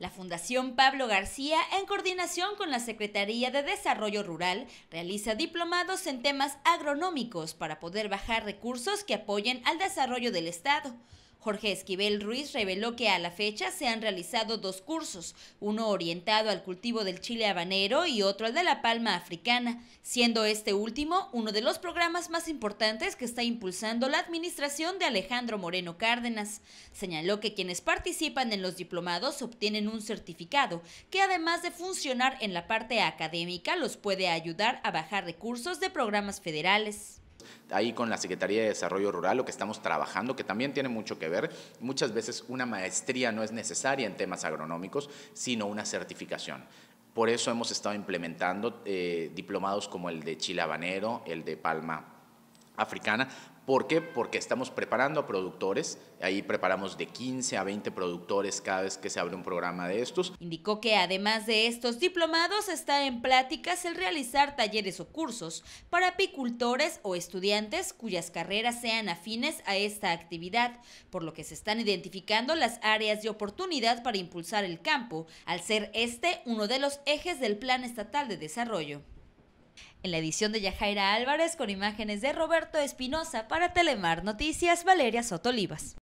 La Fundación Pablo García, en coordinación con la Secretaría de Desarrollo Rural, realiza diplomados en temas agronómicos para poder bajar recursos que apoyen al desarrollo del Estado. Jorge Esquivel Ruiz reveló que a la fecha se han realizado dos cursos, uno orientado al cultivo del chile habanero y otro al de la palma africana, siendo este último uno de los programas más importantes que está impulsando la administración de Alejandro Moreno Cárdenas. Señaló que quienes participan en los diplomados obtienen un certificado que además de funcionar en la parte académica los puede ayudar a bajar recursos de programas federales ahí con la Secretaría de Desarrollo Rural, lo que estamos trabajando, que también tiene mucho que ver. Muchas veces una maestría no es necesaria en temas agronómicos, sino una certificación. Por eso hemos estado implementando eh, diplomados como el de Chile Habanero, el de Palma africana. ¿Por qué? Porque estamos preparando a productores. Ahí preparamos de 15 a 20 productores cada vez que se abre un programa de estos. Indicó que además de estos diplomados está en pláticas el realizar talleres o cursos para apicultores o estudiantes cuyas carreras sean afines a esta actividad, por lo que se están identificando las áreas de oportunidad para impulsar el campo, al ser este uno de los ejes del Plan Estatal de Desarrollo. En la edición de Yajaira Álvarez con imágenes de Roberto Espinosa para Telemar Noticias, Valeria Soto Olivas.